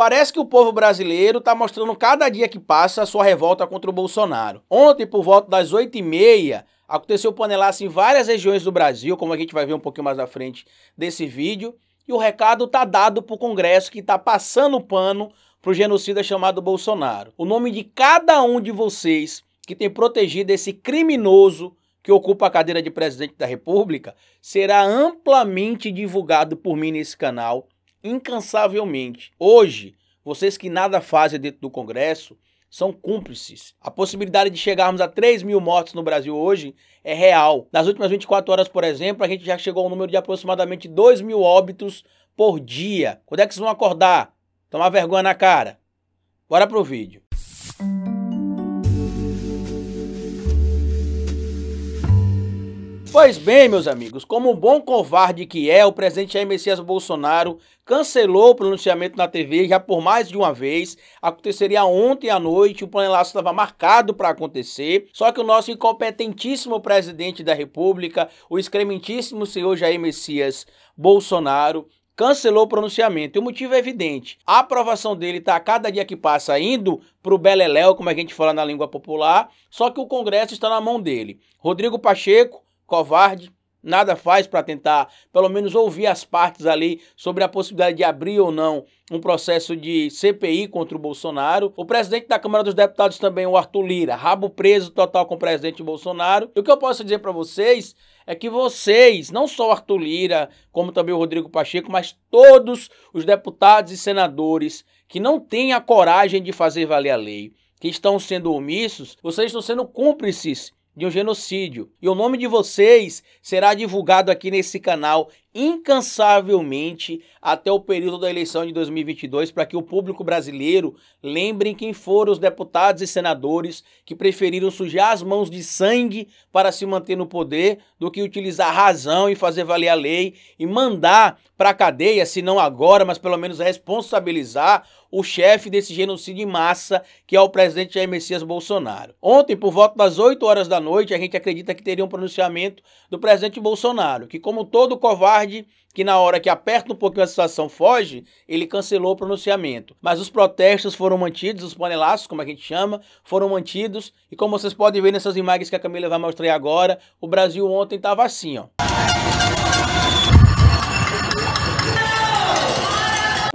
Parece que o povo brasileiro está mostrando cada dia que passa a sua revolta contra o Bolsonaro. Ontem, por volta das 8h30, aconteceu panelaço em várias regiões do Brasil, como a gente vai ver um pouquinho mais à frente desse vídeo. E o recado está dado para o Congresso, que está passando o pano para o genocida chamado Bolsonaro. O nome de cada um de vocês que tem protegido esse criminoso que ocupa a cadeira de presidente da República será amplamente divulgado por mim nesse canal incansavelmente. Hoje, vocês que nada fazem dentro do Congresso são cúmplices. A possibilidade de chegarmos a 3 mil mortes no Brasil hoje é real. Nas últimas 24 horas, por exemplo, a gente já chegou a um número de aproximadamente 2 mil óbitos por dia. Quando é que vocês vão acordar? Tomar vergonha na cara? Bora pro vídeo. Pois bem, meus amigos, como um bom covarde que é, o presidente Jair Messias Bolsonaro cancelou o pronunciamento na TV já por mais de uma vez. Aconteceria ontem à noite, o panelaço estava marcado para acontecer. Só que o nosso incompetentíssimo presidente da República, o excrementíssimo senhor Jair Messias Bolsonaro, cancelou o pronunciamento. E o motivo é evidente. A aprovação dele está a cada dia que passa indo para o beleléu, como a gente fala na língua popular, só que o Congresso está na mão dele. Rodrigo Pacheco, covarde, nada faz para tentar, pelo menos, ouvir as partes ali sobre a possibilidade de abrir ou não um processo de CPI contra o Bolsonaro. O presidente da Câmara dos Deputados também, o Arthur Lira, rabo preso total com o presidente Bolsonaro. E o que eu posso dizer para vocês é que vocês, não só o Arthur Lira, como também o Rodrigo Pacheco, mas todos os deputados e senadores que não têm a coragem de fazer valer a lei, que estão sendo omissos, vocês estão sendo cúmplices de um genocídio. E o nome de vocês será divulgado aqui nesse canal incansavelmente até o período da eleição de 2022 para que o público brasileiro lembre quem foram os deputados e senadores que preferiram sujar as mãos de sangue para se manter no poder do que utilizar a razão e fazer valer a lei e mandar para a cadeia, se não agora, mas pelo menos responsabilizar o chefe desse genocídio em massa, que é o presidente Jair Messias Bolsonaro. Ontem, por volta das 8 horas da noite, a gente acredita que teria um pronunciamento do presidente Bolsonaro, que como todo covarde tarde, que na hora que aperta um pouquinho a situação foge, ele cancelou o pronunciamento. Mas os protestos foram mantidos, os panelaços, como a gente chama, foram mantidos. E como vocês podem ver nessas imagens que a Camila vai mostrar agora, o Brasil ontem estava assim, ó.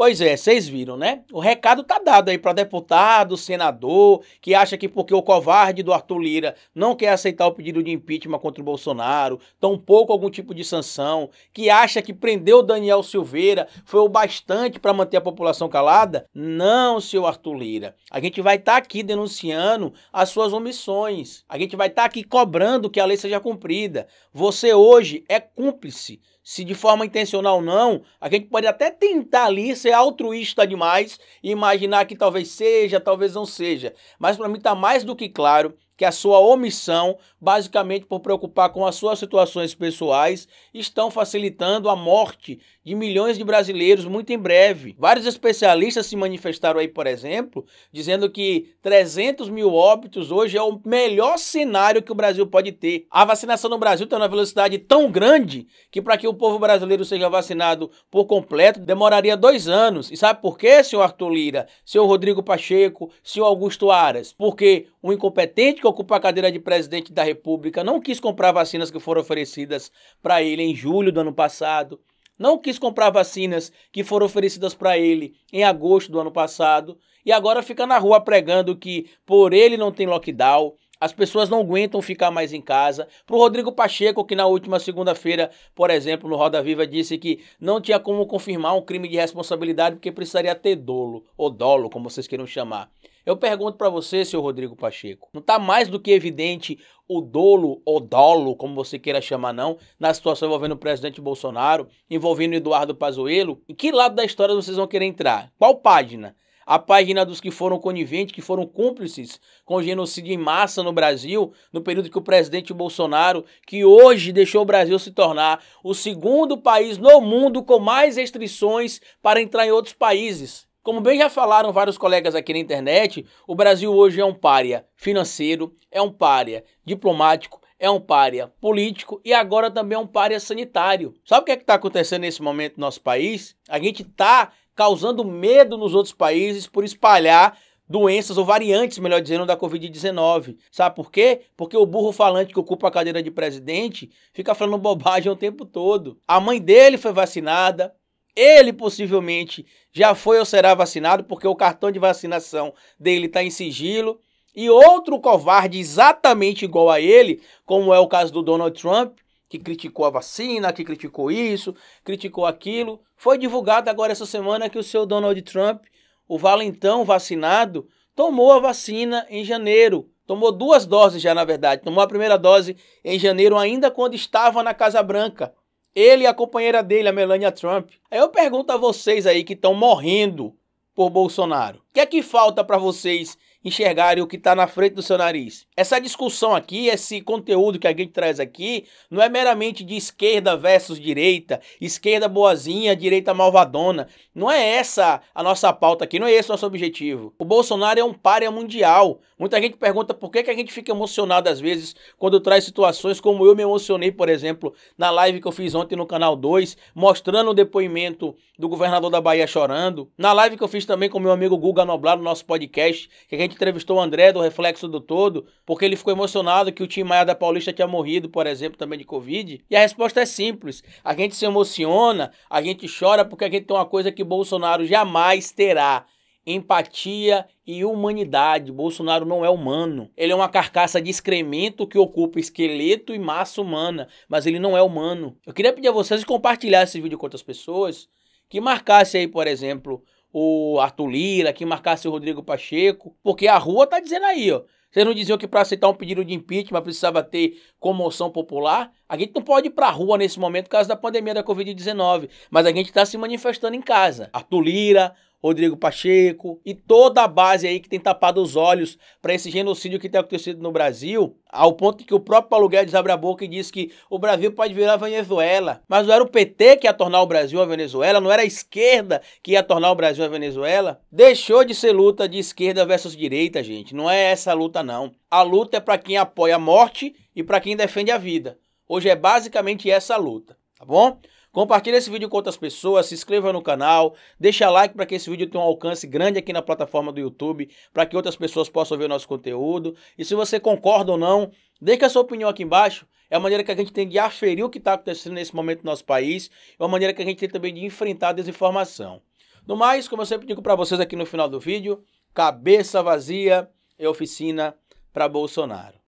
Pois é, vocês viram, né? O recado tá dado aí para deputado, senador, que acha que porque o covarde do Arthur Lira não quer aceitar o pedido de impeachment contra o Bolsonaro, tampouco algum tipo de sanção, que acha que prendeu Daniel Silveira foi o bastante para manter a população calada? Não, seu Arthur Lira. A gente vai estar tá aqui denunciando as suas omissões. A gente vai estar tá aqui cobrando que a lei seja cumprida. Você hoje é cúmplice se de forma intencional ou não, a gente pode até tentar ali ser altruísta demais e imaginar que talvez seja, talvez não seja. Mas para mim está mais do que claro que a sua omissão, basicamente por preocupar com as suas situações pessoais, estão facilitando a morte de milhões de brasileiros muito em breve. Vários especialistas se manifestaram aí, por exemplo, dizendo que 300 mil óbitos hoje é o melhor cenário que o Brasil pode ter. A vacinação no Brasil está numa velocidade tão grande que para que o povo brasileiro seja vacinado por completo demoraria dois anos. E sabe por quê, senhor Arthur Lira, senhor Rodrigo Pacheco, senhor Augusto Aras? Porque o incompetente que ocupa a cadeira de presidente da República não quis comprar vacinas que foram oferecidas para ele em julho do ano passado, não quis comprar vacinas que foram oferecidas para ele em agosto do ano passado e agora fica na rua pregando que por ele não tem lockdown, as pessoas não aguentam ficar mais em casa. Para o Rodrigo Pacheco, que na última segunda-feira, por exemplo, no Roda Viva, disse que não tinha como confirmar um crime de responsabilidade porque precisaria ter dolo, ou dolo, como vocês queiram chamar. Eu pergunto para você, senhor Rodrigo Pacheco, não está mais do que evidente o dolo, ou dolo, como você queira chamar não, na situação envolvendo o presidente Bolsonaro, envolvendo Eduardo Pazuello? Em que lado da história vocês vão querer entrar? Qual página? a página dos que foram coniventes, que foram cúmplices com o genocídio em massa no Brasil, no período que o presidente Bolsonaro, que hoje deixou o Brasil se tornar o segundo país no mundo com mais restrições para entrar em outros países. Como bem já falaram vários colegas aqui na internet, o Brasil hoje é um pária financeiro, é um pária diplomático, é um pária político e agora também é um pária sanitário. Sabe o que é está acontecendo nesse momento no nosso país? A gente está causando medo nos outros países por espalhar doenças ou variantes, melhor dizendo, da Covid-19. Sabe por quê? Porque o burro falante que ocupa a cadeira de presidente fica falando bobagem o tempo todo. A mãe dele foi vacinada, ele possivelmente já foi ou será vacinado, porque o cartão de vacinação dele está em sigilo. E outro covarde exatamente igual a ele, como é o caso do Donald Trump, que criticou a vacina, que criticou isso, criticou aquilo, foi divulgado agora essa semana que o seu Donald Trump, o valentão vacinado, tomou a vacina em janeiro. Tomou duas doses já, na verdade. Tomou a primeira dose em janeiro, ainda quando estava na Casa Branca. Ele e a companheira dele, a Melania Trump. Aí eu pergunto a vocês aí que estão morrendo por Bolsonaro. O que é que falta para vocês enxergarem o que está na frente do seu nariz. Essa discussão aqui, esse conteúdo que a gente traz aqui, não é meramente de esquerda versus direita, esquerda boazinha, direita malvadona. Não é essa a nossa pauta aqui, não é esse o nosso objetivo. O Bolsonaro é um párea mundial. Muita gente pergunta por que, que a gente fica emocionado às vezes quando traz situações como eu me emocionei, por exemplo, na live que eu fiz ontem no Canal 2, mostrando o depoimento do governador da Bahia chorando. Na live que eu fiz também com meu amigo Guga Noblar no nosso podcast, que a gente entrevistou o André do Reflexo do Todo, porque ele ficou emocionado que o time Maia da Paulista tinha morrido, por exemplo, também de Covid. E a resposta é simples. A gente se emociona, a gente chora porque a gente tem uma coisa que Bolsonaro jamais terá empatia e humanidade. Bolsonaro não é humano. Ele é uma carcaça de excremento que ocupa esqueleto e massa humana, mas ele não é humano. Eu queria pedir a vocês compartilhar esse vídeo com outras pessoas que marcasse aí, por exemplo, o Arthur Lira, que marcasse o Rodrigo Pacheco, porque a rua tá dizendo aí, ó. Vocês não diziam que para aceitar um pedido de impeachment precisava ter comoção popular? A gente não pode ir para a rua nesse momento por causa da pandemia da Covid-19, mas a gente está se manifestando em casa. Arthur Lira, Rodrigo Pacheco e toda a base aí que tem tapado os olhos para esse genocídio que tem acontecido no Brasil, ao ponto que o próprio Paulo Guedes abre a boca e diz que o Brasil pode virar Venezuela. Mas não era o PT que ia tornar o Brasil a Venezuela, não era a esquerda que ia tornar o Brasil a Venezuela. Deixou de ser luta de esquerda versus direita, gente. Não é essa a luta, não. A luta é para quem apoia a morte e para quem defende a vida. Hoje é basicamente essa a luta, tá bom? Compartilhe esse vídeo com outras pessoas, se inscreva no canal, deixa like para que esse vídeo tenha um alcance grande aqui na plataforma do YouTube, para que outras pessoas possam ver o nosso conteúdo. E se você concorda ou não, deixe a sua opinião aqui embaixo. É a maneira que a gente tem de aferir o que está acontecendo nesse momento no nosso país, é uma maneira que a gente tem também de enfrentar a desinformação. No mais, como eu sempre digo para vocês aqui no final do vídeo, cabeça vazia é oficina para Bolsonaro.